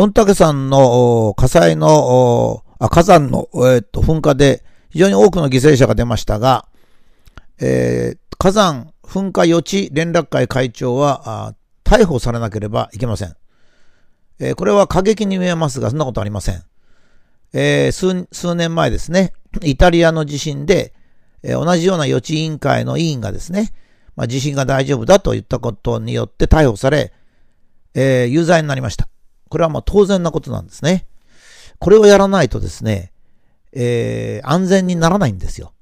御嶽山の火災の、あ火山の、えー、っと噴火で非常に多くの犠牲者が出ましたが、えー、火山噴火予知連絡会会長は逮捕されなければいけません。えー、これは過激に見えますが、そんなことありません。えー、数年前ですね、イタリアの地震で、えー、同じような予知委員会の委員がですね、まあ、地震が大丈夫だと言ったことによって逮捕され、えー、有罪になりました。これはまあ当然なことなんですね。これをやらないとですね、えー、安全にならないんですよ。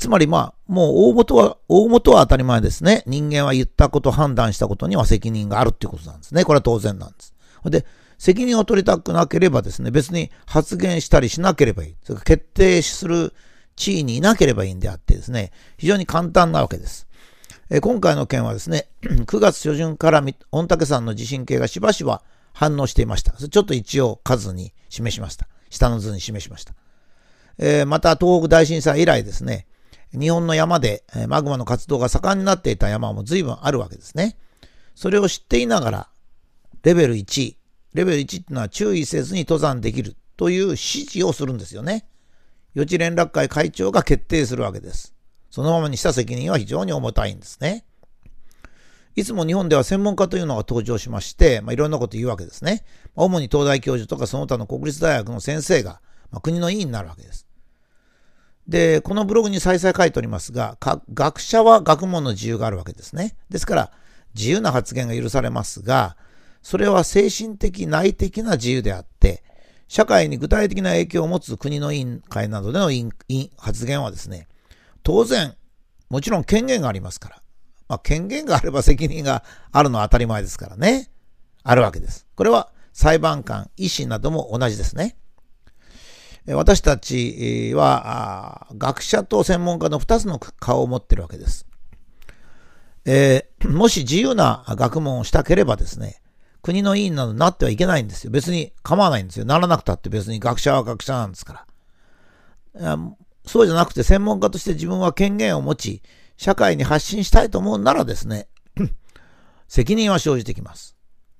つまりまあ、もう大元は、大元は当たり前ですね。人間は言ったこと、判断したことには責任があるっていうことなんですね。これは当然なんです。で、責任を取りたくなければですね、別に発言したりしなければいい。それから決定する地位にいなければいいんであってですね、非常に簡単なわけです。え今回の件はですね、9 月初旬から御嶽山の地震計がしばしば反応していました。ちょっと一応数に示しました。下の図に示しました。えー、また東北大震災以来ですね、日本の山でマグマの活動が盛んになっていた山も随分あるわけですね。それを知っていながら、レベル1、レベル1っていうのは注意せずに登山できるという指示をするんですよね。予知連絡会会長が決定するわけです。そのままにした責任は非常に重たいんですね。いつも日本では専門家というのが登場しまして、まあ、いろんなこと言うわけですね。ま主に東大教授とかその他の国立大学の先生が、まあ、国の委員になるわけです。で、このブログに再々書いておりますが、学者は学問の自由があるわけですね。ですから、自由な発言が許されますが、それは精神的内的な自由であって、社会に具体的な影響を持つ国の委員会などでの発言はですね、当然、もちろん権限がありますから、まあ、権限があれば責任があるのは当たり前ですからね。あるわけです。これは裁判官、医師なども同じですね。私たちは学者と専門家の2つの顔を持ってるわけです。えー、もし自由な学問をしたければですね、国の委員などになってはいけないんですよ。別に構わないんですよ。ならなくたって別に学者は学者なんですから。そうじゃなくて専門家として自分は権限を持ち、社会に発信したいと思うならですね、責任は生じてきます。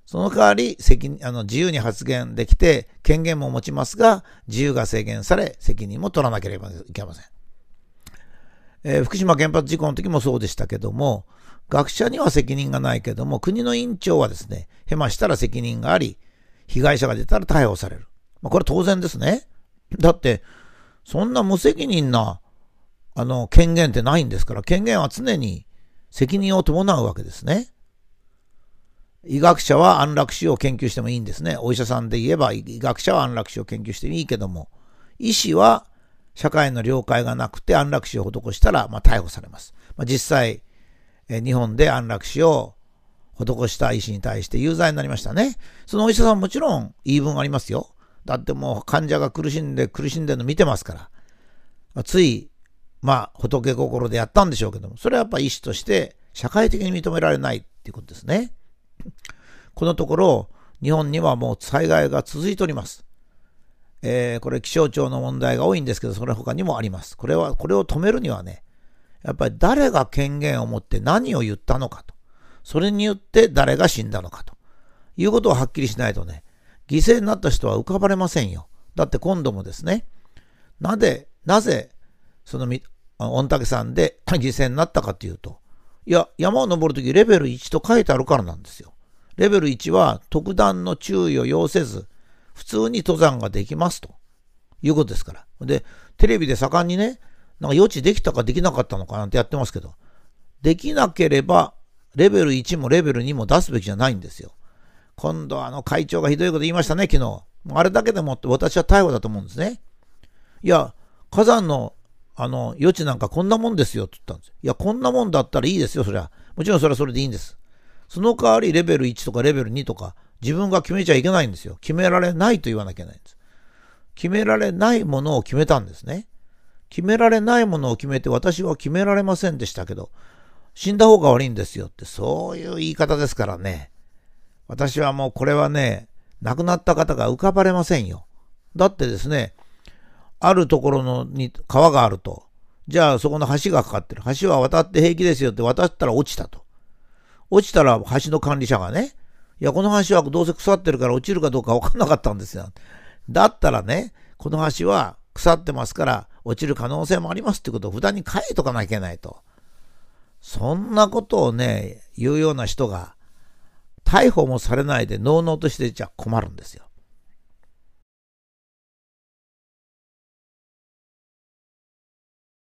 その代わり責あの自由に発言できて権限も持ちますが、自由が制限され責任も取らなければいけません。えー、福島原発事故の時もそうでしたけども、学者には責任がないけども、国の委員長はですね、ヘマしたら責任があり、被害者が出たら逮捕される。まあ、これ当然ですね。だって、そんな無責任なあの、権限ってないんですから、権限は常に責任を伴うわけですね。医学者は安楽死を研究してもいいんですね。お医者さんで言えば医学者は安楽死を研究してもいいけども、医師は社会の了解がなくて安楽死を施したら、まあ、逮捕されます。まあ、実際、え日本で安楽死を施した医師に対して有罪になりましたね。そのお医者さんもちろん言い分ありますよ。だってもう患者が苦しんで苦しんでるの見てますから。ついまあ、仏心でやったんでしょうけども、それはやっぱ医師として社会的に認められないっていうことですね。このところ、日本にはもう災害が続いております。えー、これ気象庁の問題が多いんですけど、それは他にもあります。これは、これを止めるにはね、やっぱり誰が権限を持って何を言ったのかと。それによって誰が死んだのかと。いうことをはっきりしないとね、犠牲になった人は浮かばれませんよ。だって今度もですね、なぜ、なぜ、その御嶽山で犠牲になったかというと、いや、山を登るときレベル1と書いてあるからなんですよ。レベル1は特段の注意を要せず、普通に登山ができますということですから。で、テレビで盛んにね、なんか予知できたかできなかったのかなんてやってますけど、できなければレベル1もレベル2も出すべきじゃないんですよ。今度あの会長がひどいこと言いましたね、昨日。あれだけでもって私は逮捕だと思うんですね。いや、火山のあの、余地なんかこんなもんですよって言ったんです。いや、こんなもんだったらいいですよ、そりゃ。もちろんそれはそれでいいんです。その代わりレベル1とかレベル2とか自分が決めちゃいけないんですよ。決められないと言わなきゃいけないんです。決められないものを決めたんですね。決められないものを決めて私は決められませんでしたけど、死んだ方が悪いんですよってそういう言い方ですからね。私はもうこれはね、亡くなった方が浮かばれませんよ。だってですね、あるところのに川があると。じゃあそこの橋がかかってる。橋は渡って平気ですよって渡ったら落ちたと。落ちたら橋の管理者がね、いや、この橋はどうせ腐ってるから落ちるかどうか分かんなかったんですよ。だったらね、この橋は腐ってますから落ちる可能性もありますってことを札に書いとかなきゃいけないと。そんなことをね、言うような人が逮捕もされないで、のうのうとしてちゃ困るんですよ。